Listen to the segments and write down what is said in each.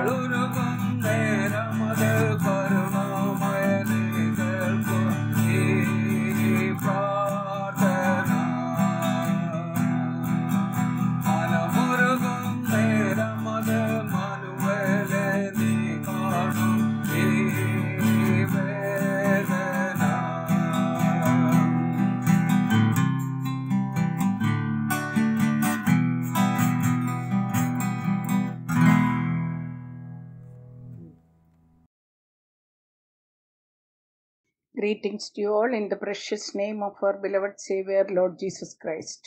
Hallelujah. Greetings to you all in the precious name of our beloved Savior Lord Jesus Christ.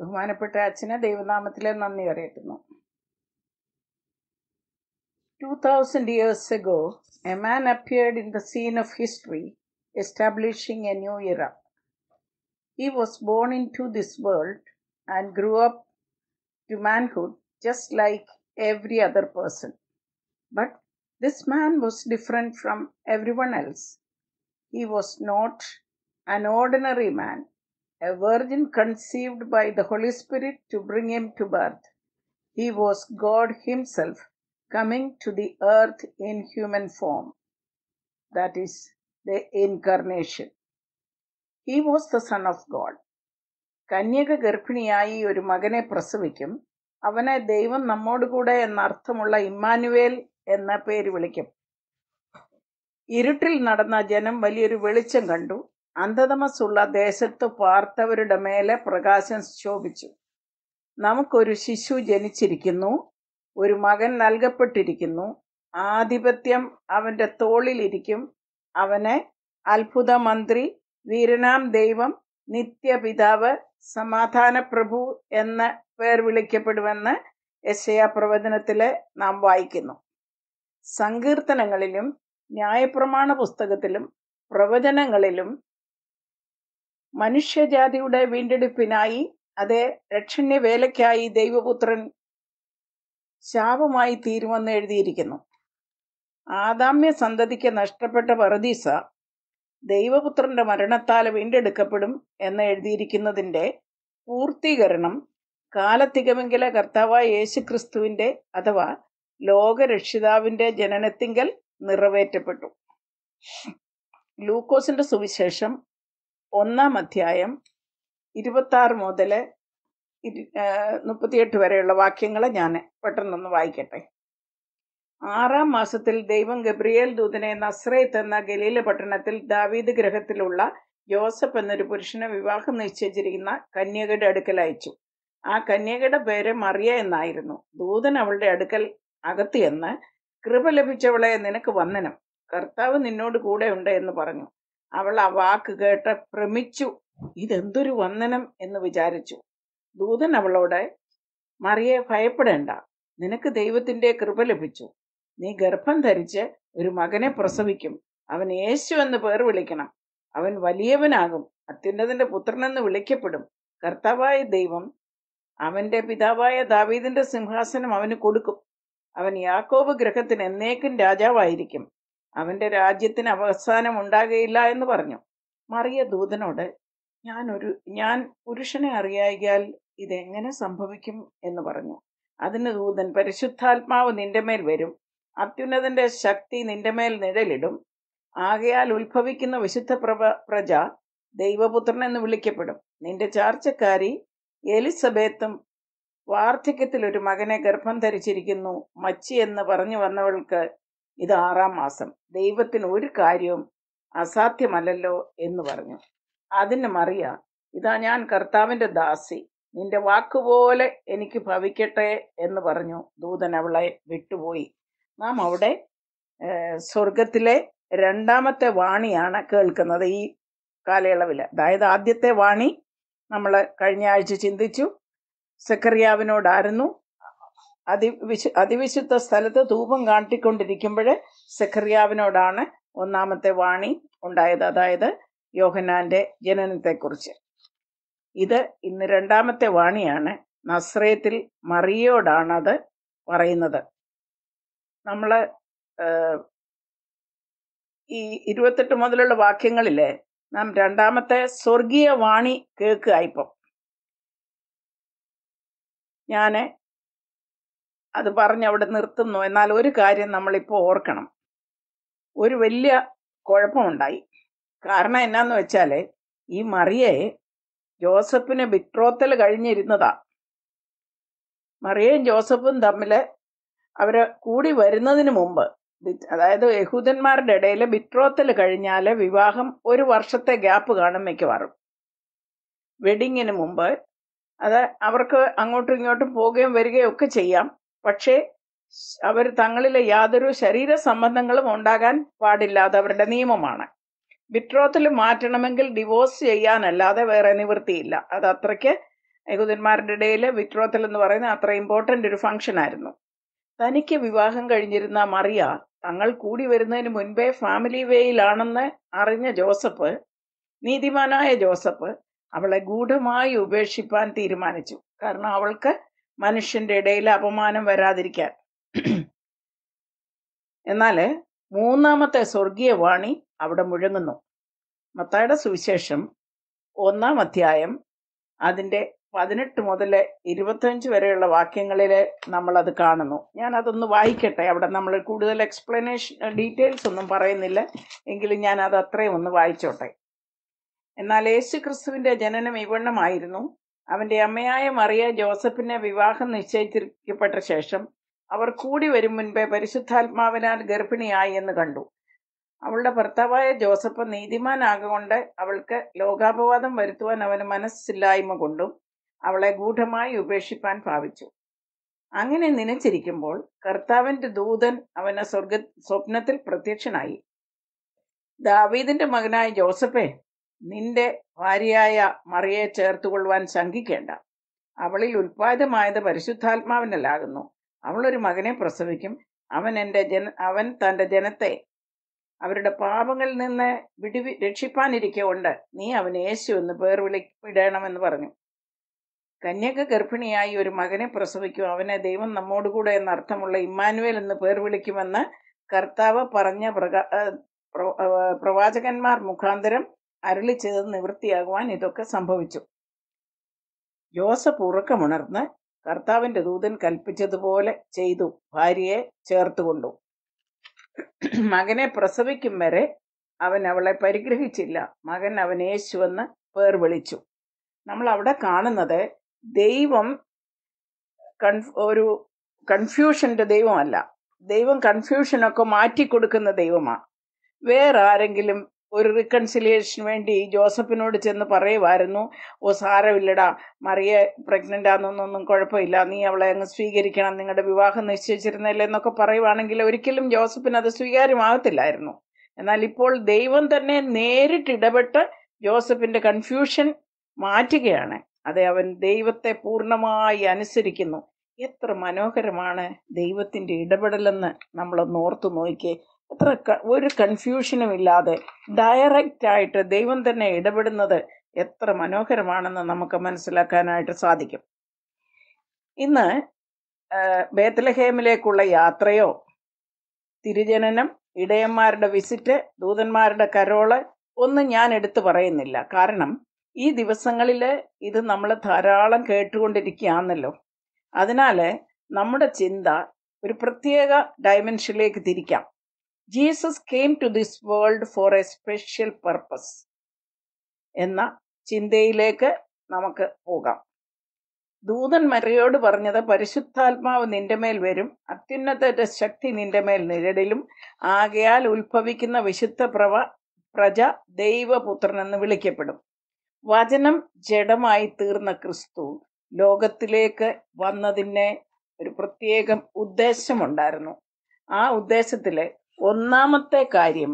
ബഹുമാനപ്പെട്ട അച്ഛന് ദൈവനാമത്തിലെ നന്ദി അറിയിക്കുന്നു two thousand years ago a man appeared in the scene of history establishing a new era he was born into this world and grew up to manhood just like every other person but this man was different from everyone else. He was not an ordinary man, a virgin conceived by the Holy Spirit to bring him to birth. He was God Himself coming to the earth in human form. That is the incarnation. He was the Son of God. കന്യക ഗർഭിണിയായി ഒരു മകനെ പ്രസവിക്കും അവനെ ദൈവം നമ്മോട് എന്നർത്ഥമുള്ള Emmanuel എന്ന പേര് വിളിക്കും ഇരുട്ടിൽ നടന്ന ജനം വലിയൊരു വെളിച്ചം കണ്ടു അന്ധതമസ്സുള്ള ദേശത്തു പാർത്തവരുടെ മേലെ പ്രകാശം ശോഭിച്ചു നമുക്കൊരു ശിശു ജനിച്ചിരിക്കുന്നു ഒരു മകൻ നൽകപ്പെട്ടിരിക്കുന്നു ആധിപത്യം അവൻ്റെ തോളിലിരിക്കും അവനെ അത്ഭുത മന്ത്രി വീരനാം ദൈവം നിത്യപിതാവ് സമാധാന പ്രഭു എന്ന പേർ വിളിക്കപ്പെടുമെന്ന് യശയാ പ്രവചനത്തിൽ നാം വായിക്കുന്നു സങ്കീർത്തനങ്ങളിലും ന്യായപ്രമാണ പുസ്തകത്തിലും പ്രവചനങ്ങളിലും മനുഷ്യജാതിയുടെ വീണ്ടെടുപ്പിനായി അതേ രക്ഷണ്യവേലയ്ക്കായി ദൈവപുത്രൻ ശാപമായി തീരുമെന്ന് എഴുതിയിരിക്കുന്നു ആദാമ്യ സന്തതിക്ക് നഷ്ടപ്പെട്ട പറദീസ ദൈവപുത്രന്റെ മരണത്താൽ വീണ്ടെടുക്കപ്പെടും എന്ന് എഴുതിയിരിക്കുന്നതിൻ്റെ പൂർത്തീകരണം കാലത്തികമെങ്കിലെ കർത്താവായ യേശുക്രിസ്തുവിൻ്റെ അഥവാ ലോകരക്ഷിതാവിൻ്റെ ജനനത്തിങ്കൽ നിറവേറ്റപ്പെട്ടു ലൂക്കോസിൻ്റെ സുവിശേഷം ഒന്നാം അധ്യായം ഇരുപത്താറ് മുതൽ മുപ്പത്തിയെട്ട് വരെയുള്ള വാക്യങ്ങൾ ഞാൻ പെട്ടെന്നൊന്ന് വായിക്കട്ടെ ആറാം മാസത്തിൽ ദൈവം ഗബ്രിയേൽ ദൂതനെ നസ്രയത്ത് എന്ന ഗലീല പട്ടണത്തിൽ ദാവീദ് ഗ്രഹത്തിലുള്ള ജോസഫ് എന്നൊരു പുരുഷനെ വിവാഹം നിശ്ചയിച്ചിരിക്കുന്ന കന്യകയുടെ അടുക്കൽ അയച്ചു ആ കന്യകയുടെ പേര് മറിയ എന്നായിരുന്നു ദൂതൻ അവളുടെ അടുക്കൽ അകത്ത് ചെന്ന് കൃപ ലഭിച്ചവളെ നിനക്ക് വന്ദനം കർത്താവ് നിന്നോട് കൂടെ ഉണ്ട് എന്ന് പറഞ്ഞു അവൾ ആ വാക്ക് കേട്ട് ഭ്രമിച്ചു ഇതെന്തൊരു വന്ദനം എന്ന് വിചാരിച്ചു ദൂതൻ അവളോട് മറിയെ ഭയപ്പെടേണ്ട നിനക്ക് ദൈവത്തിൻ്റെ കൃപ ലഭിച്ചു നീ ഗർഭം ധരിച്ച് ഒരു മകനെ പ്രസവിക്കും അവൻ യേശു എന്ന് പേർ വിളിക്കണം അവൻ വലിയവനാകും അത്യുന്നതിൻ്റെ പുത്രനെന്ന് വിളിക്കപ്പെടും കർത്താവായ ദൈവം അവൻ്റെ പിതാവായ ദാവീദിൻ്റെ സിംഹാസനം അവന് കൊടുക്കും അവൻ യാക്കോബ് ഗ്രഹത്തിന് എന്നേക്കും രാജാവായിരിക്കും അവൻ്റെ രാജ്യത്തിന് അവസാനം ഉണ്ടാകുകയില്ല എന്ന് പറഞ്ഞു മറിയ ദൂതനോട് ഞാൻ ഒരു ഞാൻ പുരുഷനെ അറിയായികയാൽ ഇതെങ്ങനെ സംഭവിക്കും എന്ന് പറഞ്ഞു അതിന് ദൂതൻ പരിശുദ്ധാത്മാവ് നിന്റെ മേൽ വരും അത്യുന്നതന്റെ ശക്തി നിന്റെ മേൽ നിഴലിടും ആകയാൽ ഉത്ഭവിക്കുന്ന വിശുദ്ധ പ്രഭ പ്രജ ദൈവപുത്രൻ എന്ന് വിളിക്കപ്പെടും നിന്റെ ചാർച്ചക്കാരി എലിസബേത്തും വാർദ്ധക്യത്തിൽ ഒരു മകനെ ഗർഭം ധരിച്ചിരിക്കുന്നു മച്ചി എന്ന് പറഞ്ഞു വന്നവൾക്ക് ഇത് ആറാം മാസം ദൈവത്തിന് ഒരു കാര്യവും അസാധ്യമല്ലല്ലോ എന്ന് പറഞ്ഞു അതിന് മറിയ ഇതാ ഞാൻ കർത്താവിൻ്റെ ദാസി നിന്റെ വാക്കുപോലെ എനിക്ക് ഭവിക്കട്ടെ എന്ന് പറഞ്ഞു ദൂതൻ അവളെ വിട്ടുപോയി നാം അവിടെ സ്വർഗത്തിലെ രണ്ടാമത്തെ വാണിയാണ് കേൾക്കുന്നത് ഈ കാലയളവിൽ അതായത് ആദ്യത്തെ വാണി നമ്മൾ കഴിഞ്ഞ ആഴ്ച ചിന്തിച്ചു സെക്കറിയാവിനോടായിരുന്നു അതിവിശു അതിവിശുദ്ധ സ്ഥലത്ത് ധൂപം കാട്ടിക്കൊണ്ടിരിക്കുമ്പോൾ സെക്കറിയാവിനോടാണ് ഒന്നാമത്തെ വാണി ഉണ്ടായത് അതായത് യോഹനാന്റെ ജനനത്തെക്കുറിച്ച് ഇത് ഇന്ന് രണ്ടാമത്തെ വാണിയാണ് നസ്രയത്തിൽ മറിയോടാണത് പറയുന്നത് നമ്മൾ ഈ ഇരുപത്തെട്ട് മുതലുള്ള വാക്യങ്ങളിലെ നാം രണ്ടാമത്തെ സ്വർഗീയ വാണി കേൾക്കുക ഇപ്പം ഞാൻ അത് അവിടെ നിർത്തുന്നു എന്നാൽ ഒരു കാര്യം നമ്മളിപ്പോൾ ഓർക്കണം ഒരു വലിയ കുഴപ്പമുണ്ടായി കാരണം എന്നാന്ന് വെച്ചാൽ ഈ മറിയയെ ജോസഫിന് വിട്രോത്തൽ കഴിഞ്ഞിരുന്നതാ മറിയയും ജോസഫും തമ്മിൽ അവർ കൂടി വരുന്നതിന് മുമ്പ് അതായത് യഹൂദന്മാരുടെ ഇടയിൽ വിട്രോത്തൽ കഴിഞ്ഞാൽ വിവാഹം ഒരു വർഷത്തെ ഗ്യാപ്പ് കാണും മിക്കവാറും വെഡിങ്ങിന് മുമ്പ് അത് അവർക്ക് അങ്ങോട്ടും ഇങ്ങോട്ടും പോവുകയും വരികയും ഒക്കെ ചെയ്യാം പക്ഷേ അവർ തങ്ങളിലെ യാതൊരു ശരീര സംബന്ധങ്ങളും ഉണ്ടാകാൻ പാടില്ലാതെ അവരുടെ നിയമമാണ് വിട്രോത്തിൽ മാറ്റണമെങ്കിൽ ഡിവോഴ്സ് ചെയ്യാനല്ലാതെ വേറെ നിവൃത്തിയില്ല അത് അത്രയ്ക്ക് യഹൂദന്മാരുടെ ഇടയിൽ വിട്രോത്തൽ എന്ന് പറയുന്ന അത്ര ഇമ്പോർട്ടൻ്റ് ഒരു ഫംഗ്ഷൻ ആയിരുന്നു തനിക്ക് വിവാഹം കഴിഞ്ഞിരുന്ന മറിയ തങ്ങൾ കൂടി വരുന്നതിന് മുൻപേ ഫാമിലി വേയിലാണെന്ന് അറിഞ്ഞ ജോസഫ് നീതിമാനായ ജോസഫ് അവളെ ഗൂഢമായി ഉപേക്ഷിപ്പാൻ തീരുമാനിച്ചു കാരണം അവൾക്ക് മനുഷ്യന്റെ ഇടയിൽ അപമാനം വരാതിരിക്കാൻ എന്നാൽ മൂന്നാമത്തെ സ്വർഗീയ വാണി അവിടെ മുഴങ്ങുന്നു മത്തായുടെ സുവിശേഷം ഒന്നാം അധ്യായം അതിൻ്റെ പതിനെട്ട് മുതൽ ഇരുപത്തഞ്ച് വരെയുള്ള വാക്യങ്ങളിൽ നമ്മളത് കാണുന്നു ഞാൻ അതൊന്ന് വായിക്കട്ടെ അവിടെ നമ്മൾ കൂടുതൽ എക്സ്പ്ലനേഷൻ ഡീറ്റെയിൽസ് ഒന്നും പറയുന്നില്ല എങ്കിലും ഞാൻ അത് അത്രയും ഒന്ന് വായിച്ചോട്ടെ എന്നാൽ യേശു ക്രിസ്തുവിന്റെ ജനനം ഇവണ്ണമായിരുന്നു അവന്റെ അമ്മയായ മറിയ ജോസഫിനെ വിവാഹം നിശ്ചയിച്ചിരിക്കപ്പെട്ട ശേഷം അവർ കൂടി വരും മുൻപേ പരിശുദ്ധാത്മാവിനാൽ ഗർഭിണിയായി എന്ന് കണ്ടു അവളുടെ ഭർത്താവായ ജോസഫ് നീതിമാനാകൊണ്ട് അവൾക്ക് ലോകാപവാദം വരുത്തുവാൻ അവന് മനസ്സില്ലായ്മ കൊണ്ടും അവളെ ഗൂഢമായി ഉപേക്ഷിപ്പാൻ ഭാവിച്ചു അങ്ങനെ നനച്ചിരിക്കുമ്പോൾ കർത്താവിന്റെ ദൂതൻ അവന് സ്വർഗ സ്വപ്നത്തിൽ പ്രത്യക്ഷനായി ദാവീദിന്റെ മകനായ ജോസഫെ നിന്റെ ഭാര്യയായ മറിയെ കൊള്ളുവാൻ ശങ്കിക്കേണ്ട അവളിൽ ഉൽപ്പാദമായത് പരിശുദ്ധാത്മാവിനല്ലാകുന്നു അവളൊരു മകനെ പ്രസവിക്കും അവൻ എൻ്റെ ജന അവൻ തൻ്റെ ജനത്തെ അവരുടെ പാപങ്ങളിൽ നിന്ന് വിടിവി രക്ഷിപ്പാനിരിക്കൊണ്ട് നീ അവൻ യേശു എന്ന് പേർ വിടണമെന്ന് പറഞ്ഞു കന്യക ഗർഭിണിയായി ഒരു മകനെ പ്രസവിക്കും അവനെ ദൈവം നമ്മോടുകൂടെ എന്ന അർത്ഥമുള്ള ഇമ്മാനുവേൽ എന്ന് പേർ വിളിക്കുമെന്ന് കർത്താവ് പറഞ്ഞ പ്രവാചകന്മാർ മുഖാന്തരം അരളി ചെയ്ത് നിവൃത്തിയാകുവാൻ ഇതൊക്കെ സംഭവിച്ചു യോസഫ് ഉറക്കമുണർന്ന് കർത്താവിൻ്റെ ദൂതൻ കൽപ്പിച്ചതുപോലെ ചെയ്തു ഭാര്യയെ ചേർത്തുകൊണ്ടു മകനെ പ്രസവിക്കും വരെ അവൻ അവളെ പരിഗ്രഹിച്ചില്ല മകൻ അവൻ യേശുവെന്ന് പേർ വിളിച്ചു നമ്മൾ അവിടെ കാണുന്നത് ദൈവം ഒരു കൺഫ്യൂഷൻ്റെ ദൈവമല്ല ദൈവം കൺഫ്യൂഷനൊക്കെ മാറ്റി കൊടുക്കുന്ന ദൈവമാണ് വേറെ ആരെങ്കിലും ഒരു റിക്കൺസിലിയേഷന് വേണ്ടി ജോസഫിനോട് ചെന്ന് പറയുമായിരുന്നു ഓ സാരമില്ലടാ മറിയ പ്രഗ്നൻ്റ് ആണെന്നൊന്നും കുഴപ്പമില്ല നീ അവളെ അങ്ങ് സ്വീകരിക്കണം നിങ്ങളുടെ വിവാഹം നിശ്ചയിച്ചിരുന്നില്ല എന്നൊക്കെ പറയുവാണെങ്കിൽ ഒരിക്കലും ജോസഫിന് അത് സ്വീകാര്യമാകത്തില്ലായിരുന്നു എന്നാൽ ഇപ്പോൾ ദൈവം തന്നെ നേരിട്ടിടപെട്ട് ജോസഫിൻ്റെ കൺഫ്യൂഷൻ മാറ്റുകയാണ് അതെ അവൻ ദൈവത്തെ പൂർണ്ണമായി അനുസരിക്കുന്നു എത്ര മനോഹരമാണ് ദൈവത്തിൻ്റെ ഇടപെടലെന്ന് നമ്മളൊന്ന് ഓർത്തു നോക്കിയേ അത്ര ഒരു കൺഫ്യൂഷനും ഇല്ലാതെ ഡയറക്റ്റായിട്ട് ദൈവം തന്നെ ഇടപെടുന്നത് എത്ര മനോഹരമാണെന്ന് നമുക്ക് മനസ്സിലാക്കാനായിട്ട് സാധിക്കും ഇന്ന് ബേത്തലഹേമിലേക്കുള്ള യാത്രയോ തിരുജനനം ഇടയന്മാരുടെ വിസിറ്റ് ദൂതന്മാരുടെ കരോള് ഒന്നും ഞാൻ എടുത്തു പറയുന്നില്ല കാരണം ഈ ദിവസങ്ങളിൽ ഇത് നമ്മൾ ധാരാളം കേട്ടുകൊണ്ടിരിക്കുകയാണല്ലോ അതിനാൽ നമ്മുടെ ചിന്ത ഒരു പ്രത്യേക ഡയമെൻഷനിലേക്ക് തിരിക്കാം Jesus came to this world for a special purpose എന്ന ചിന്തയിലേക്ക് നമുക്ക് പോകാം ദൂതൻ മരയോട് പറഞ്ഞത് പരിശുദ്ധാത്മാവ് നിന്റെ മേൽ വരും അത്യുന്നത ശക്തി നിന്റെ മേൽ നിഴലിലും ആകയാൽ ഉത്ഭവിക്കുന്ന വിശുദ്ധ പ്രവ പ്രജ ദൈവപുത്രൻ എന്ന് വിളിക്കപ്പെടും വചനം ജഡമായി തീർന്ന ക്രിസ്തു ലോകത്തിലേക്ക് വന്നതിന് ഒരു പ്രത്യേകം ഉദ്ദേശമുണ്ടായിരുന്നു ആ ഉദ്ദേശത്തിലെ ഒന്നാമത്തെ കാര്യം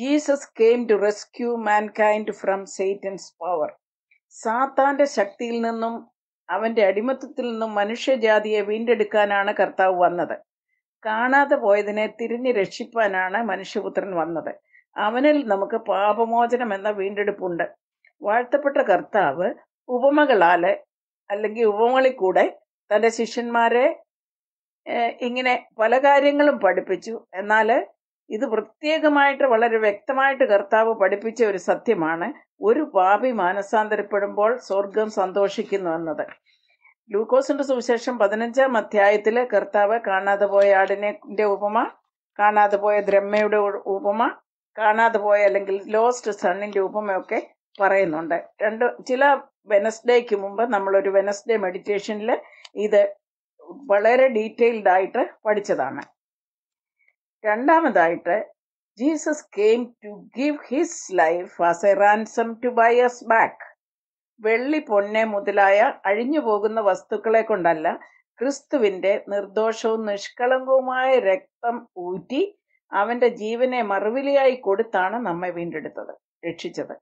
Jesus came to rescue mankind from Satan's power സാത്താന്റെ ശക്തിയിൽ നിന്നും അവന്റെ അടിമത്തത്തിൽ നിന്നും മനുഷ്യജാതിയെ വീണ്ടെടുക്കാനാണ് കർത്താവ് വന്നത് കാണാതെ പോയതിനെ തിരിഞ്ഞ് രക്ഷിപ്പാനാണ് മനുഷ്യപുത്രൻ വന്നത് അവനിൽ നമുക്ക് പാപമോചനം എന്ന വീണ്ടെടുപ്പുണ്ട് വാഴ്ത്തപ്പെട്ട കർത്താവ് ഉപമകളാൽ അല്ലെങ്കിൽ ഉപമകളിൽ കൂടെ തൻ്റെ ശിഷ്യന്മാരെ ഇങ്ങനെ പല കാര്യങ്ങളും പഠിപ്പിച്ചു എന്നാൽ ഇത് പ്രത്യേകമായിട്ട് വളരെ വ്യക്തമായിട്ട് കർത്താവ് പഠിപ്പിച്ച ഒരു സത്യമാണ് ഒരു പാപി മാനസാന്തരപ്പെടുമ്പോൾ സ്വർഗം സന്തോഷിക്കുന്നു എന്നത് ലൂക്കോസിന്റെ സുവിശേഷം പതിനഞ്ചാം അധ്യായത്തിൽ കർത്താവ് കാണാതെ പോയ ആടിനെ ഉപമ കാണാതെ പോയ ദ്രമ്മയുടെ ഉപമ കാണാതെ പോയ അല്ലെങ്കിൽ ലോസ്റ്റ് സണ്ണിൻ്റെ ഉപമയൊക്കെ പറയുന്നുണ്ട് രണ്ട് ചില വെനസ്ഡേക്ക് മുമ്പ് നമ്മളൊരു വെനസ്ഡേ മെഡിറ്റേഷനിൽ ഇത് വളരെ ഡീറ്റെയിൽഡ് ആയിട്ട് പഠിച്ചതാണ് രണ്ടാമതായിട്ട് Jesus came to give his life as a ransom to buy us back വെള്ളി പൊന്നെ മുതലായ അഴിഞ്ഞു പോകുന്ന വസ്തുക്കളെ കൊണ്ടല്ല ക്രിസ്തുവിൻ്റെ നിർദോഷവും നിഷ്കളങ്കവുമായ രക്തം ഊറ്റി അവൻ്റെ ജീവനെ മറുവിലിയായി കൊടുത്താണ് നമ്മെ വീണ്ടെടുത്തത് രക്ഷിച്ചത്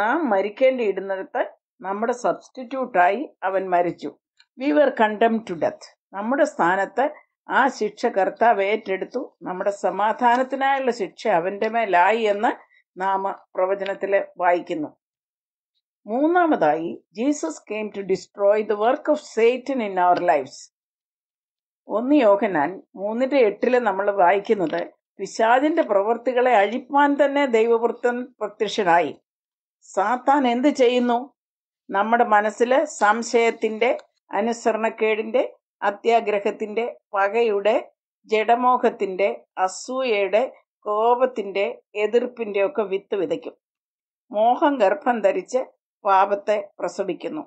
നാം മരിക്കേണ്ടിയിടുന്നിടത്ത് നമ്മുടെ സബ്സ്റ്റിറ്റ്യൂട്ടായി അവൻ മരിച്ചു വി വർ കണ്ടം ടു ഡെത്ത് നമ്മുടെ സ്ഥാനത്ത് ആ ശിക്ഷ കർത്താവ് ഏറ്റെടുത്തു നമ്മുടെ സമാധാനത്തിനായുള്ള ശിക്ഷ അവൻ്റെ മേലായി എന്ന് നാം പ്രവചനത്തിൽ വായിക്കുന്നു മൂന്നാമതായി Jesus came to destroy the work of Satan in our lives ഒന്ന് യോഗനാൻ മൂന്നിൻ്റെ എട്ടിൽ നമ്മൾ വായിക്കുന്നത് പിശാജിൻ്റെ പ്രവൃത്തികളെ അഴിപ്പാൻ തന്നെ ദൈവവൃത്തൻ പ്രത്യക്ഷനായി സാത്താൻ എന്ത് ചെയ്യുന്നു നമ്മുടെ മനസ്സിൽ സംശയത്തിൻ്റെ അനുസരണക്കേടിൻ്റെ അത്യാഗ്രഹത്തിൻ്റെ പകയുടെ ജഡമോഹത്തിൻ്റെ അസൂയയുടെ കോപത്തിൻ്റെ എതിർപ്പിൻ്റെ ഒക്കെ വിത്ത് വിതയ്ക്കും മോഹം ഗർഭം ധരിച്ച് പാപത്തെ പ്രസവിക്കുന്നു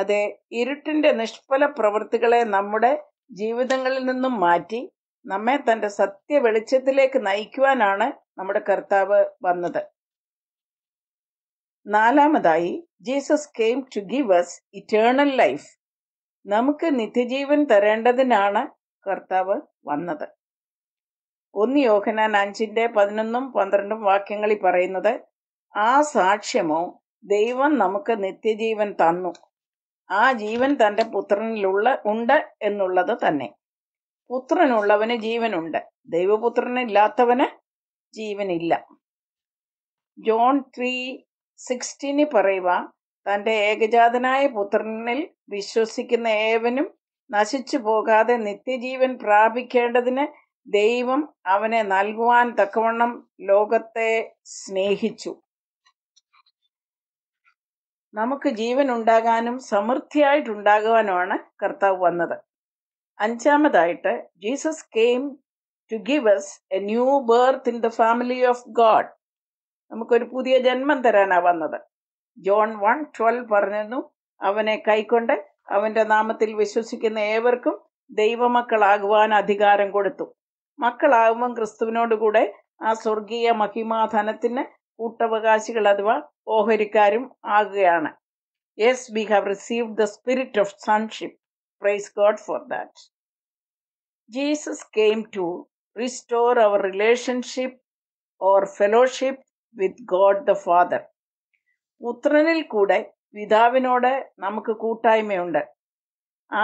അതെ ഇരുട്ടിൻ്റെ നിഷ്ഫല പ്രവൃത്തികളെ നമ്മുടെ ജീവിതങ്ങളിൽ നിന്നും മാറ്റി നമ്മെ തൻ്റെ സത്യ വെളിച്ചത്തിലേക്ക് നയിക്കുവാനാണ് നമ്മുടെ കർത്താവ് വന്നത് നാലാമതായി Jesus came to give us eternal life നമുക്ക് നിത്യജീവൻ തരേണ്ടതിനാണ് കർത്താവ് വന്നത് ഒന്ന് യോഹനാൻ അഞ്ചിൻ്റെ പതിനൊന്നും പന്ത്രണ്ടും വാക്യങ്ങളിൽ പറയുന്നത് ആ സാക്ഷ്യമോ ദൈവം നമുക്ക് നിത്യജീവൻ തന്നു ആ ജീവൻ തൻ്റെ പുത്രനിലുള്ള ഉണ്ട് എന്നുള്ളത് തന്നെ പുത്രനുള്ളവന് ജീവനുണ്ട് ദൈവപുത്രനില്ലാത്തവന് ജീവനില്ല ജോൺ ത്രീ സിക്സ്റ്റീന് പറയുവാ തന്റെ ഏകജാതനായ പുത്രനിൽ വിശ്വസിക്കുന്ന ഏവനും നശിച്ചു പോകാതെ നിത്യജീവൻ പ്രാപിക്കേണ്ടതിന് ദൈവം അവനെ നൽകുവാൻ തക്കവണ്ണം ലോകത്തെ സ്നേഹിച്ചു നമുക്ക് ജീവൻ ഉണ്ടാകാനും സമൃദ്ധിയായിട്ടുണ്ടാകുവാനുമാണ് കർത്താവ് വന്നത് അഞ്ചാമതായിട്ട് Jesus came to give us a new birth in the family of God നമുക്കൊരു പുതിയ ജന്മം തരാനാണ് വന്നത് ജോൺ വൺ ട്വൽവ് പറഞ്ഞു അവനെ കൈക്കൊണ്ട് അവന്റെ നാമത്തിൽ വിശ്വസിക്കുന്ന ഏവർക്കും ദൈവമക്കളാകുവാൻ അധികാരം കൊടുത്തു മക്കളാകുമ്പം ക്രിസ്തുവിനോടുകൂടെ ആ സ്വർഗീയ മഹിമാധനത്തിന് കൂട്ടവകാശികൾ അഥവാ ഓഹരിക്കാരും ആകുകയാണ് yes we have received the spirit of sonship praise God for that Jesus came to restore our relationship or fellowship with God the father പുത്രനിൽ കൂടെ പിതാവിനോട് നമുക്ക് കൂട്ടായ്മയുണ്ട്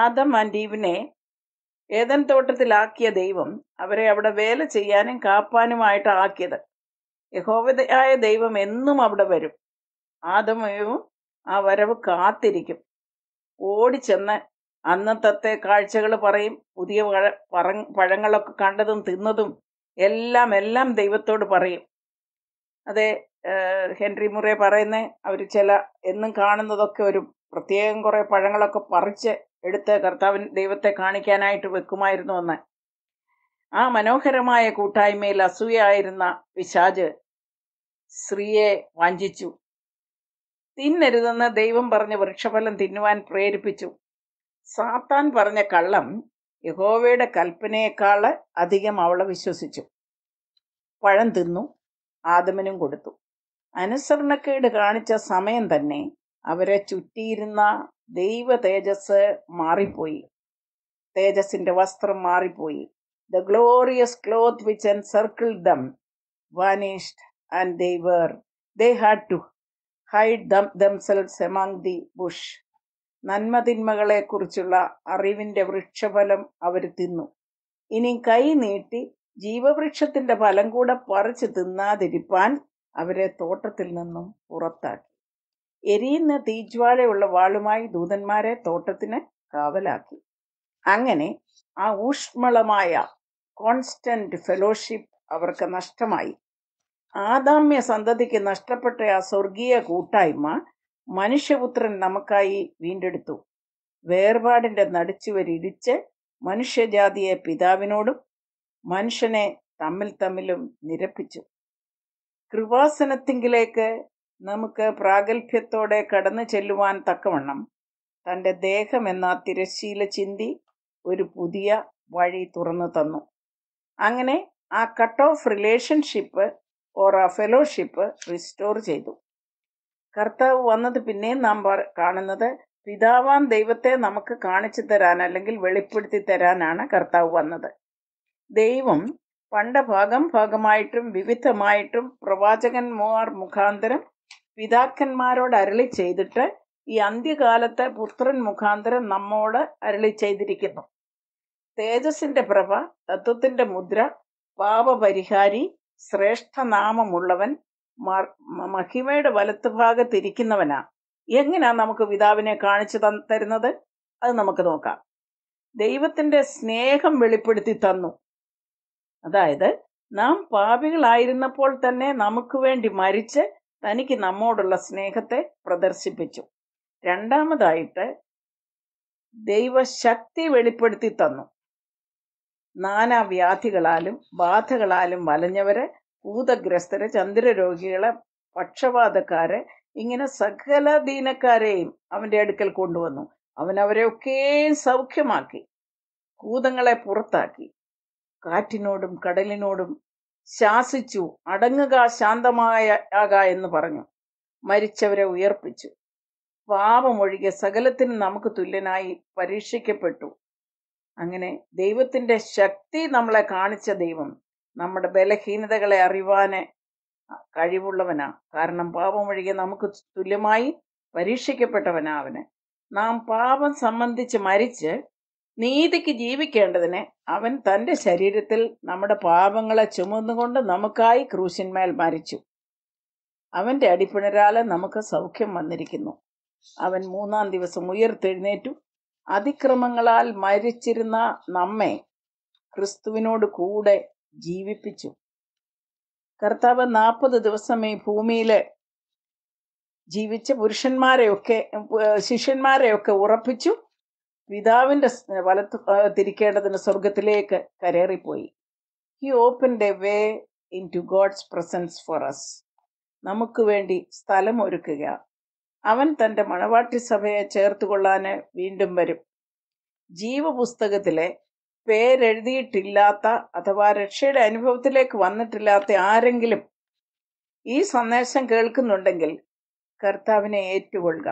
ആദം ആൻഡ് ഈവിനെ ഏതൻ തോട്ടത്തിലാക്കിയ ദൈവം അവരെ അവിടെ വേല ചെയ്യാനും കാപ്പാനുമായിട്ട് ആക്കിയത് യഹോവതയായ ദൈവം എന്നും അവിടെ വരും ആദമയും ആ വരവ് കാത്തിരിക്കും ഓടിച്ചെന്ന് അന്നത്തെ കാഴ്ചകൾ പറയും പുതിയ പഴങ്ങളൊക്കെ കണ്ടതും തിന്നതും എല്ലാം എല്ലാം ദൈവത്തോട് പറയും അതെ ഹെൻറി മുറേ പറയുന്നത് അവർ ചില എന്നും കാണുന്നതൊക്കെ ഒരു പ്രത്യേകം കുറേ പഴങ്ങളൊക്കെ പറിച്ച് എടുത്ത് കർത്താവിൻ ദൈവത്തെ കാണിക്കാനായിട്ട് വെക്കുമായിരുന്നു എന്ന് ആ മനോഹരമായ കൂട്ടായ്മയിൽ അസൂയായിരുന്ന പിശാജ് സ്ത്രീയെ വാഞ്ചിച്ചു തിന്നരുതെന്ന് ദൈവം പറഞ്ഞ വൃക്ഷഫലം തിന്നുവാൻ പ്രേരിപ്പിച്ചു സാത്താൻ പറഞ്ഞ കള്ളം യഹോവയുടെ കൽപ്പനയേക്കാൾ അധികം അവളെ വിശ്വസിച്ചു പഴം തിന്നു ആദമനും കൊടുത്തു അനുസരണക്കേട് കാണിച്ച സമയം തന്നെ അവരെ ചുറ്റിയിരുന്ന ദൈവ തേജസ് മാറിപ്പോയി തേജസിന്റെ വസ്ത്രം മാറിപ്പോയി the glorious cloth which encircle them vanished and they were they had to hide them themselves among the bush നന്മതിന്മകളെക്കുറിച്ചുള്ള അറിവിൻ്റെ വൃക്ഷഫലം അവർ തിന്നു ഇനി കൈ നീട്ടി ജീവവൃക്ഷത്തിൻ്റെ ഫലം കൂടെ പറിച്ച് തിന്നാതിരിപ്പാൻ അവരെ തോട്ടത്തിൽ നിന്നും പുറത്താക്കി എരിയുന്ന തീജ്വാലയുള്ള വാളുമായി ദൂതന്മാരെ തോട്ടത്തിന് കാവലാക്കി അങ്ങനെ ആ ഊഷ്മളമായ കോൺസ്റ്റന്റ് ഫെലോഷിപ്പ് അവർക്ക് നഷ്ടമായി ആദാമ്യ സന്തതിക്ക് നഷ്ടപ്പെട്ട ആ സ്വർഗീയ കൂട്ടായ്മ മനുഷ്യപുത്രൻ നമുക്കായി വീണ്ടെടുത്തു വേർപാടിൻ്റെ നടിച്ചുവരിടിച്ച് മനുഷ്യജാതിയെ പിതാവിനോടും മനുഷ്യനെ തമ്മിൽ തമ്മിലും നിരപ്പിച്ചു കൃപാസനത്തിങ്കിലേക്ക് നമുക്ക് പ്രാഗൽഭ്യത്തോടെ കടന്നു ചെല്ലുവാൻ തക്കവണ്ണം തൻ്റെ ദേഹം എന്ന തിരശ്ശീല ചിന്തി ഒരു പുതിയ വഴി തുറന്നു തന്നു അങ്ങനെ ആ കട്ട് ഓഫ് റിലേഷൻഷിപ്പ് ഓർ ആ ഫെലോഷിപ്പ് റിസ്റ്റോർ ചെയ്തു കർത്താവ് വന്നത് പിന്നെയും നാം കാണുന്നത് പിതാവാൻ ദൈവത്തെ നമുക്ക് കാണിച്ചു തരാൻ അല്ലെങ്കിൽ വെളിപ്പെടുത്തി തരാനാണ് കർത്താവ് വന്നത് ദൈവം പണ്ട് ഭാഗം ഭാഗമായിട്ടും വിവിധമായിട്ടും പ്രവാചകന്മാർ മുഖാന്തരം പിതാക്കന്മാരോട് അരളി ചെയ്തിട്ട് ഈ അന്ത്യകാലത്തെ പുത്രൻ മുഖാന്തരം നമ്മോട് അരളി ചെയ്തിരിക്കുന്നു തേജസിന്റെ പ്രഭ തത്വത്തിന്റെ മുദ്ര പാപപരിഹാരി ശ്രേഷ്ഠനാമമുള്ളവൻ മഹിമയുടെ വലത്തുഭാഗത്തിരിക്കുന്നവനാ എങ്ങനെയാ നമുക്ക് പിതാവിനെ കാണിച്ചു തരുന്നത് അത് നമുക്ക് നോക്കാം ദൈവത്തിന്റെ സ്നേഹം വെളിപ്പെടുത്തി തന്നു അതായത് നാം പാപികളായിരുന്നപ്പോൾ തന്നെ നമുക്ക് വേണ്ടി മരിച്ച് തനിക്ക് നമ്മോടുള്ള സ്നേഹത്തെ പ്രദർശിപ്പിച്ചു രണ്ടാമതായിട്ട് ദൈവശക്തി വെളിപ്പെടുത്തി തന്നു നാനാ വ്യാധികളാലും ബാധകളാലും വലഞ്ഞവരെ ഭൂതഗ്രസ്തരെ ചന്ദ്രരോഗികളെ പക്ഷപാതക്കാരെ ഇങ്ങനെ സകല ദീനക്കാരെയും അവൻ്റെ അടുക്കൽ കൊണ്ടുവന്നു അവൻ അവരെ സൗഖ്യമാക്കി ഭൂതങ്ങളെ പുറത്താക്കി കാറ്റിനോടും കടലിനോടും ശാസിച്ചു അടങ്ങുക ശാന്തമായ ആക എന്ന് പറഞ്ഞു മരിച്ചവരെ ഉയർപ്പിച്ചു പാപമൊഴികെ സകലത്തിനും നമുക്ക് തുല്യനായി പരീക്ഷിക്കപ്പെട്ടു അങ്ങനെ ദൈവത്തിൻ്റെ ശക്തി നമ്മളെ കാണിച്ച ദൈവം നമ്മുടെ ബലഹീനതകളെ അറിവാന് കഴിവുള്ളവനാ കാരണം പാപമൊഴികെ നമുക്ക് തുല്യമായി പരീക്ഷിക്കപ്പെട്ടവനാ അവന് നാം പാപം സംബന്ധിച്ച് മരിച്ച് നീതിക്ക് ജീവിക്കേണ്ടതിന് അവൻ തൻ്റെ ശരീരത്തിൽ നമ്മുടെ പാപങ്ങളെ ചുമന്നുകൊണ്ട് നമുക്കായി ക്രൂശന്മേൽ മരിച്ചു അവൻ്റെ അടിപ്പിണരാലെ നമുക്ക് സൗഖ്യം വന്നിരിക്കുന്നു അവൻ മൂന്നാം ദിവസം ഉയർത്തെഴുന്നേറ്റു അതിക്രമങ്ങളാൽ മരിച്ചിരുന്ന നമ്മെ ക്രിസ്തുവിനോട് കൂടെ ജീവിപ്പിച്ചു കർത്താവ് നാൽപ്പത് ദിവസം ഈ ഭൂമിയിൽ ജീവിച്ച പുരുഷന്മാരെയൊക്കെ ശിഷ്യന്മാരെയൊക്കെ ഉറപ്പിച്ചു പിതാവിൻ്റെ വലത്ത് തിരിക്കേണ്ടതിന് സ്വർഗത്തിലേക്ക് കരേറിപ്പോയി he open a way into God's presence for us നമുക്ക് വേണ്ടി സ്ഥലം ഒരുക്കുക അവൻ തൻ്റെ മണവാട്ടി സഭയെ ചേർത്തുകൊള്ളാൻ വീണ്ടും വരും ജീവപുസ്തകത്തിലെ പേരെഴുതിയിട്ടില്ലാത്ത അഥവാ രക്ഷയുടെ അനുഭവത്തിലേക്ക് വന്നിട്ടില്ലാത്ത ആരെങ്കിലും ഈ സന്ദേശം കേൾക്കുന്നുണ്ടെങ്കിൽ കർത്താവിനെ ഏറ്റുകൊള്ളുക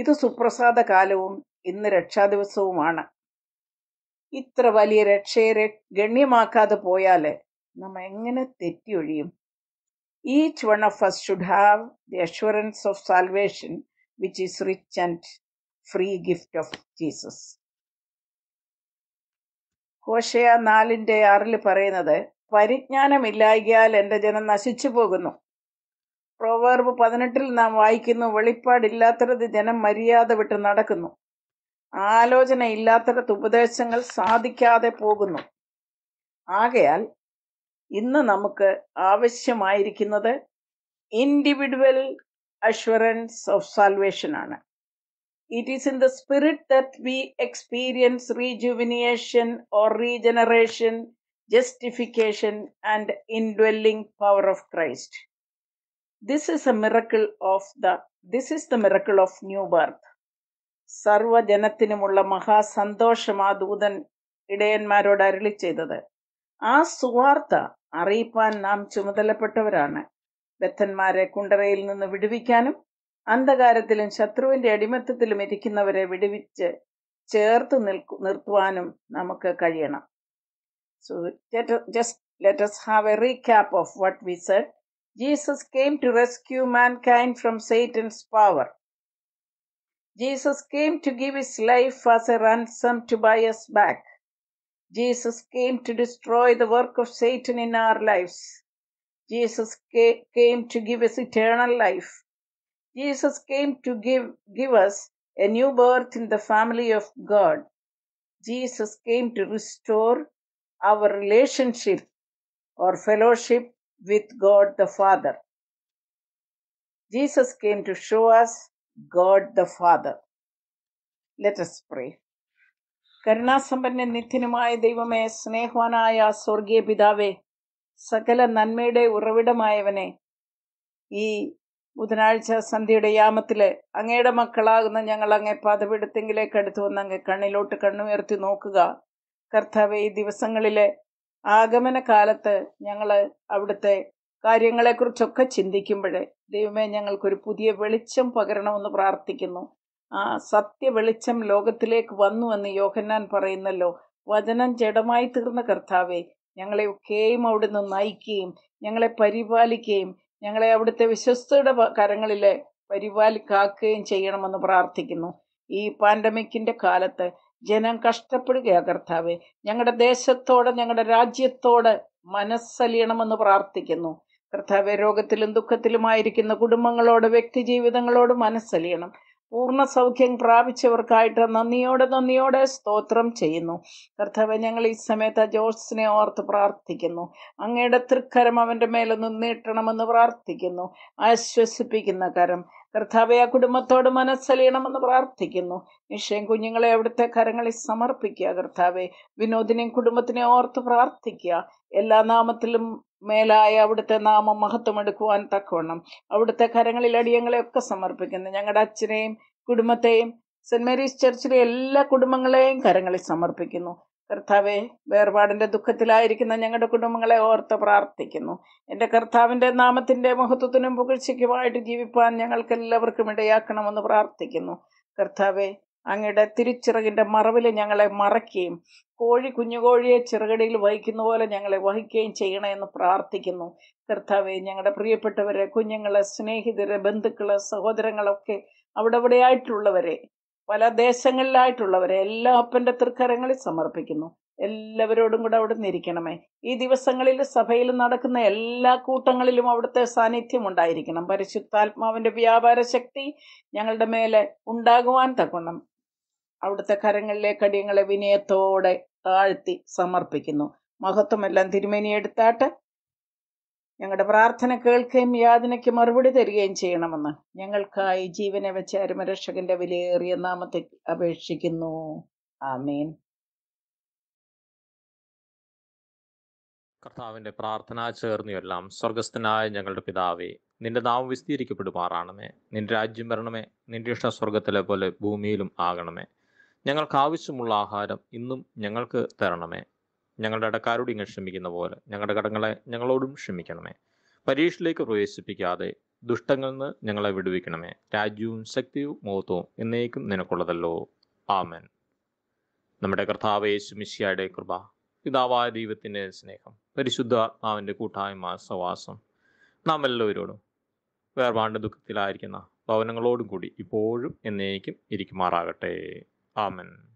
ഇത് സുപ്രസാദ കാലവും ഇന്ന് ദിവസവുമാണ് ഇത്ര വലിയ രക്ഷയെ ഗണ്യമാക്കാതെ പോയാൽ നമ്മൾ എങ്ങനെ തെറ്റിയൊഴിയും each one of us should have the assurance of salvation which is rich and free gift of Jesus കോശയ നാലിൻ്റെ ആറിൽ പറയുന്നത് പരിജ്ഞാനമില്ലായികയാൽ എൻ്റെ ജനം നശിച്ചു പോകുന്നു പ്രൊവേർബ് പതിനെട്ടിൽ നാം വായിക്കുന്നു വെളിപ്പാടില്ലാത്തത് ജനം മര്യാദ വിട്ട് നടക്കുന്നു ആലോചന ആലോചനയില്ലാത്തടത്ത് ഉപദേശങ്ങൾ സാധിക്കാതെ പോകുന്നു ആകയാൽ ഇന്ന് നമുക്ക് ആവശ്യമായിരിക്കുന്നത് ഇൻഡിവിജ്വൽ അഷ്വറൻസ് ഓഫ് സാൽവേഷൻ ആണ് it is in the spirit that we experience rejuvenation or regeneration justification and indwelling power of Christ this is a miracle of the this is the miracle of new birth സർവജനത്തിനുമുള്ള മഹാസന്തോഷം ആ ദൂതൻ ഇടയന്മാരോട് അരുളി ചെയ്തത് ആ സുവാർത്ത അറിയിപ്പാൻ നാം ചുമതലപ്പെട്ടവരാണ് ബദ്ധന്മാരെ കുണ്ടറയിൽ നിന്ന് വിടുവിക്കാനും അന്ധകാരത്തിലും ശത്രുവിന്റെ അടിമത്തത്തിലും ഇരിക്കുന്നവരെ വിടുവിച്ച് ചേർത്ത് നിൽക്കു നിർത്തുവാനും നമുക്ക് കഴിയണം so just let us have a recap of what we said Jesus came to rescue mankind from Satan's power Jesus came to give his life as a ransom to buy us back. Jesus came to destroy the work of Satan in our lives. Jesus came to give us eternal life. Jesus came to give, give us a new birth in the family of God. Jesus came to restore our relationship or fellowship with God the Father. Jesus came to show us God the father let's pray കരുണാസമ്പന്ന നിത്യനുമായ ദൈവമേ സ്നേഹവാനായ സ്വർഗീയ പിതാവേ സകല നന്മയുടെ ഉറവിടമായവനെ ഈ ബുധനാഴ്ച സന്ധ്യയുടെ യാമത്തിൽ അങ്ങയുടെ മക്കളാകുന്ന ഞങ്ങൾ അങ്ങേ പാതപീഠത്തെങ്കിലേക്ക് അടുത്തു വന്ന് അങ്ങ് കണ്ണിലോട്ട് കണ്ണുയർത്തി നോക്കുക കർത്താവ് ഈ ദിവസങ്ങളിലെ ആഗമന കാലത്ത് ഞങ്ങൾ അവിടുത്തെ കാര്യങ്ങളെക്കുറിച്ചൊക്കെ ചിന്തിക്കുമ്പോൾ ദൈവമേ ഞങ്ങൾക്കൊരു പുതിയ വെളിച്ചം പകരണമെന്ന് പ്രാർത്ഥിക്കുന്നു ആ സത്യ വെളിച്ചം ലോകത്തിലേക്ക് വന്നു എന്ന് യോഹന്നാൻ പറയുന്നല്ലോ വചനം ജഡമായി തീർന്ന കർത്താവെ ഞങ്ങളെ ഒക്കെയും അവിടുന്ന് നയിക്കുകയും ഞങ്ങളെ പരിപാലിക്കുകയും ഞങ്ങളെ അവിടുത്തെ വിശ്വസ്തയുടെ കരങ്ങളിൽ പരിപാലിക്കാക്കുകയും ചെയ്യണമെന്ന് പ്രാർത്ഥിക്കുന്നു ഈ പാൻഡമിക്കിൻ്റെ കാലത്ത് ജനം കഷ്ടപ്പെടുകയാണ് കർത്താവെ ഞങ്ങളുടെ ദേശത്തോടെ ഞങ്ങളുടെ രാജ്യത്തോടെ മനസ്സലിയണമെന്ന് പ്രാർത്ഥിക്കുന്നു കർത്താവ് രോഗത്തിലും ദുഃഖത്തിലുമായിരിക്കുന്ന കുടുംബങ്ങളോട് വ്യക്തി ജീവിതങ്ങളോട് മനസ്സലിയണം പൂർണ്ണ സൗഖ്യം പ്രാപിച്ചവർക്കായിട്ട് നന്ദിയോടെ നന്ദിയോടെ സ്തോത്രം ചെയ്യുന്നു കർത്താവ് ഞങ്ങൾ ഈ സമയത്ത് ജോസിനെ ഓർത്ത് പ്രാർത്ഥിക്കുന്നു അങ്ങയുടെ തൃക്കരം അവൻ്റെ മേലെ നീട്ടണമെന്ന് പ്രാർത്ഥിക്കുന്നു ആശ്വസിപ്പിക്കുന്ന കരം കർത്താവെ ആ കുടുംബത്തോട് മനസ്സലിയണമെന്ന് പ്രാർത്ഥിക്കുന്നു നിശ്ചയം കുഞ്ഞുങ്ങളെ അവിടുത്തെ കരങ്ങളിൽ സമർപ്പിക്കുക കർത്താവെ വിനോദിനെയും കുടുംബത്തിനെ ഓർത്ത് പ്രാർത്ഥിക്കുക എല്ലാ നാമത്തിലും മേലായ അവിടുത്തെ നാമം എടുക്കുവാൻ തക്കവണ്ണം അവിടുത്തെ കരങ്ങളിൽ അടിയങ്ങളെയൊക്കെ സമർപ്പിക്കുന്നു ഞങ്ങളുടെ അച്ഛനെയും കുടുംബത്തെയും സെന്റ് മേരീസ് ചർച്ചിലെ എല്ലാ കുടുംബങ്ങളെയും കരങ്ങളിൽ സമർപ്പിക്കുന്നു കർത്താവെ വേർപാടിൻ്റെ ദുഃഖത്തിലായിരിക്കുന്ന ഞങ്ങളുടെ കുടുംബങ്ങളെ ഓർത്ത് പ്രാർത്ഥിക്കുന്നു എൻ്റെ കർത്താവിൻ്റെ നാമത്തിൻ്റെ മഹത്വത്തിനും പുകഴ്ചയ്ക്കുമായിട്ട് ജീവിപ്പാൻ ഞങ്ങൾക്ക് എല്ലാവർക്കും ഇടയാക്കണമെന്ന് പ്രാർത്ഥിക്കുന്നു കർത്താവെ അങ്ങയുടെ തിരിച്ചിറകിൻ്റെ മറവിൽ ഞങ്ങളെ മറയ്ക്കുകയും കോഴി കുഞ്ഞുകോഴിയെ ചെറുകടിയിൽ വഹിക്കുന്ന പോലെ ഞങ്ങളെ വഹിക്കുകയും ചെയ്യണമെന്ന് പ്രാർത്ഥിക്കുന്നു കർത്താവെ ഞങ്ങളുടെ പ്രിയപ്പെട്ടവരെ കുഞ്ഞുങ്ങളെ സ്നേഹിതരെ ബന്ധുക്കളെ സഹോദരങ്ങളൊക്കെ അവിടെ അവിടെയായിട്ടുള്ളവരെ പല ദേശങ്ങളിലായിട്ടുള്ളവരെ എല്ലാ അപ്പൻ്റെ തൃക്കരങ്ങളിൽ സമർപ്പിക്കുന്നു എല്ലാവരോടും കൂടെ അവിടെ നിന്നിരിക്കണമേ ഈ ദിവസങ്ങളിൽ സഭയിൽ നടക്കുന്ന എല്ലാ കൂട്ടങ്ങളിലും അവിടുത്തെ സാന്നിധ്യം ഉണ്ടായിരിക്കണം പരിശുദ്ധാത്മാവിൻ്റെ വ്യാപാര ശക്തി ഞങ്ങളുടെ മേലെ ഉണ്ടാകുവാൻ തക്കണം അവിടുത്തെ കരങ്ങളിലെ കടിയങ്ങളെ വിനയത്തോടെ താഴ്ത്തി സമർപ്പിക്കുന്നു മഹത്വമെല്ലാം തിരുമേനി എടുത്താട്ട് ഞങ്ങളുടെ പ്രാർത്ഥന കേൾക്കുകയും യാതനയ്ക്ക് മറുപടി തരികയും ചെയ്യണമെന്ന് ഞങ്ങൾക്കായി ജീവനെ വെച്ച അരുമരക്ഷകന്റെ വിലയേറിയ നാമത്തെ അപേക്ഷിക്കുന്നു ആമീൻ കർത്താവിന്റെ പ്രാർത്ഥന ചേർന്നു എല്ലാം സ്വർഗസ്ഥനായ ഞങ്ങളുടെ പിതാവേ നിന്റെ നാമം വിസ്തീരിക്കപ്പെടുമാറാണമേ നിന്റെ രാജ്യം വരണമേ നിന്റെ ഇഷ്ട സ്വർഗത്തിലെ പോലെ ഭൂമിയിലും ആകണമേ ഞങ്ങൾക്ക് ആവശ്യമുള്ള ആഹാരം ഇന്നും ഞങ്ങൾക്ക് തരണമേ ഞങ്ങളുടെ ഇടക്കാരോട് ഇങ്ങനെ ക്ഷമിക്കുന്ന പോലെ ഞങ്ങളുടെ കടങ്ങളെ ഞങ്ങളോടും ക്ഷമിക്കണമേ പരീക്ഷയിലേക്ക് പ്രവേശിപ്പിക്കാതെ ദുഷ്ടങ്ങളിൽ നിന്ന് ഞങ്ങളെ വിടുവിക്കണമേ രാജ്യവും ശക്തിയും മുഖത്വവും എന്നേക്കും നിനക്കുള്ളതല്ലോ ആമൻ നമ്മുടെ കർത്താവ് യേശുമിശിയായുടെ കൃപ പിതാവായ ദൈവത്തിൻ്റെ സ്നേഹം പരിശുദ്ധ ആത്മാവിൻ്റെ കൂട്ടായ്മ സവാസം നാം എല്ലാവരോടും വേർപാണ്ട് ദുഃഖത്തിലായിരിക്കുന്ന ഭവനങ്ങളോടും കൂടി ഇപ്പോഴും എന്നേക്കും ഇരിക്കുമാറാകട്ടെ Amen